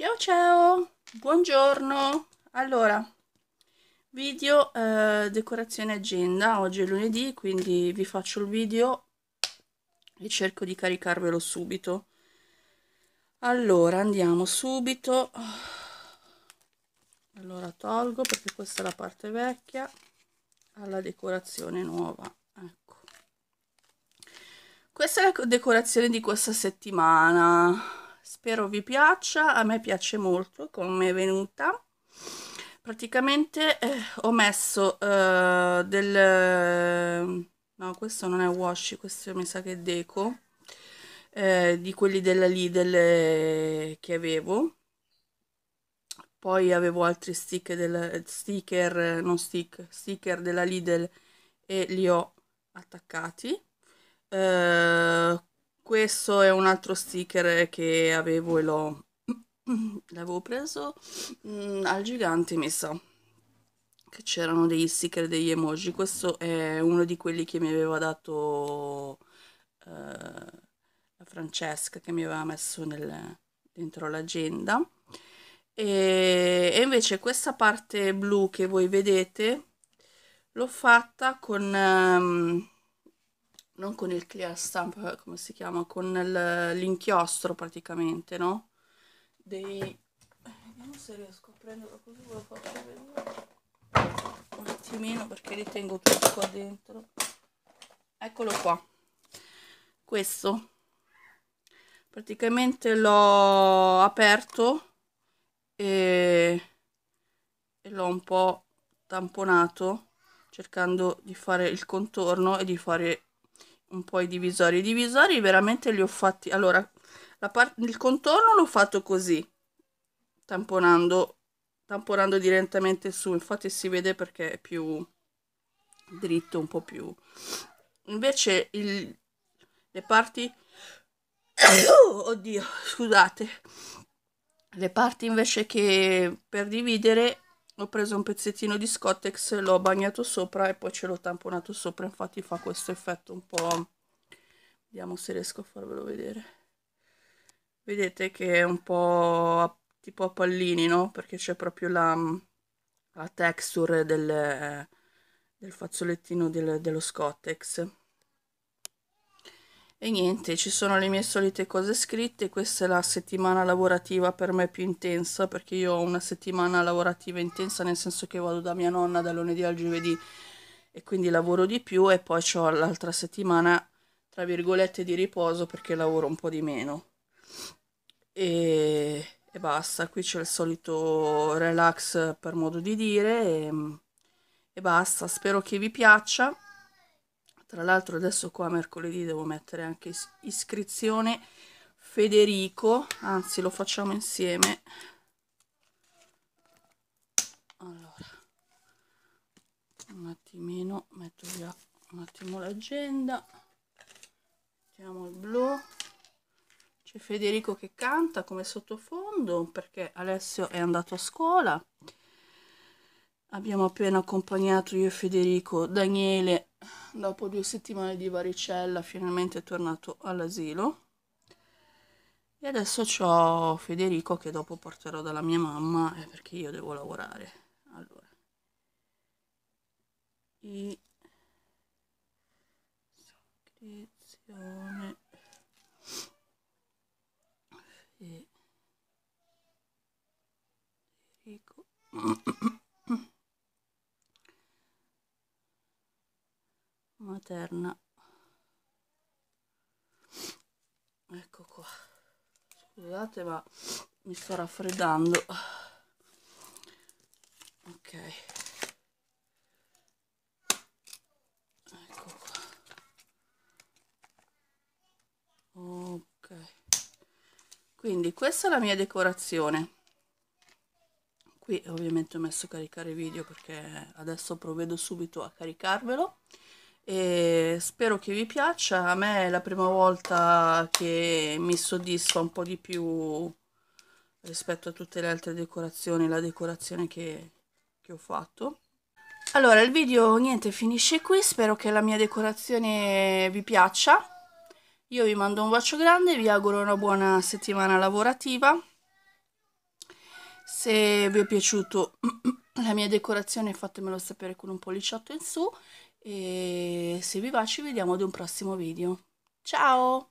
Ciao ciao, buongiorno. Allora, video eh, decorazione agenda, oggi è lunedì, quindi vi faccio il video e cerco di caricarvelo subito. Allora, andiamo subito. Allora tolgo perché questa è la parte vecchia alla decorazione nuova. Ecco. Questa è la decorazione di questa settimana spero vi piaccia, a me piace molto come è venuta. Praticamente eh, ho messo eh, del... no, questo non è washi, questo mi sa che è deco, eh, di quelli della Lidl eh, che avevo. Poi avevo altri stick della, sticker, non stick, sticker della Lidl e li ho attaccati. Uh, questo è un altro sticker che avevo e l'ho... l'avevo preso mh, mm, al gigante, mi sa. Che c'erano degli sticker, degli emoji. Questo è uno di quelli che mi aveva dato... Uh, Francesca che mi aveva messo nel, dentro l'agenda. E, e, invece questa parte blu che voi vedete l'ho fatta con um, non con il clear stamp, eh, come si chiama, con l'inchiostro praticamente, no? Dei... Eh, vediamo se riesco a prenderlo così ve lo faccio vedere un attimino perché ritengo tutto qua dentro eccolo qua questo praticamente l'ho aperto e, e l'ho un po' tamponato cercando di fare il contorno e di fare un po' i divisori. I divisori veramente li ho fatti... Allora, il contorno l'ho fatto così, tamponando, tamponando direttamente su. Infatti si vede perché è più dritto, un po' più... Invece il, le parti... Oh, oddio, scusate. Le parti invece che per dividere ho preso un pezzettino di Scottex, l'ho bagnato sopra e poi ce l'ho tamponato sopra, infatti fa questo effetto un po'... vediamo se riesco a farvelo vedere. Vedete che è un po' tipo a pallini, no? Perché c'è proprio la, la texture del, del fazzolettino del, dello Scottex. E niente, ci sono le mie solite cose scritte, questa è la settimana lavorativa per me più intensa perché io ho una settimana lavorativa intensa nel senso che vado da mia nonna da lunedì al giovedì e quindi lavoro di più e poi ho l'altra settimana tra virgolette di riposo perché lavoro un po' di meno. E, e basta, qui c'è il solito relax per modo di dire e, e basta, spero che vi piaccia. Tra l'altro adesso qua mercoledì devo mettere anche is iscrizione Federico, anzi lo facciamo insieme. Allora, un attimino, metto via un attimo l'agenda, mettiamo il blu, c'è Federico che canta come sottofondo perché Alessio è andato a scuola. Abbiamo appena accompagnato io e Federico Daniele dopo due settimane di varicella, finalmente è tornato all'asilo. E adesso ho Federico che dopo porterò dalla mia mamma eh, perché io devo lavorare. Allora. I iscrizione Federico interna ecco qua scusate ma mi sto raffreddando ok ecco qua ok quindi questa è la mia decorazione qui ovviamente ho messo caricare video perché adesso provvedo subito a caricarvelo e spero che vi piaccia. A me è la prima volta che mi soddisfa un po' di più rispetto a tutte le altre decorazioni, la decorazione che, che ho fatto. Allora, il video niente finisce qui, spero che la mia decorazione vi piaccia. Io vi mando un bacio grande, vi auguro una buona settimana lavorativa. Se vi è piaciuto la mia decorazione fatemelo sapere con un polliciotto in su e se vi va ci vediamo ad un prossimo video. Ciao!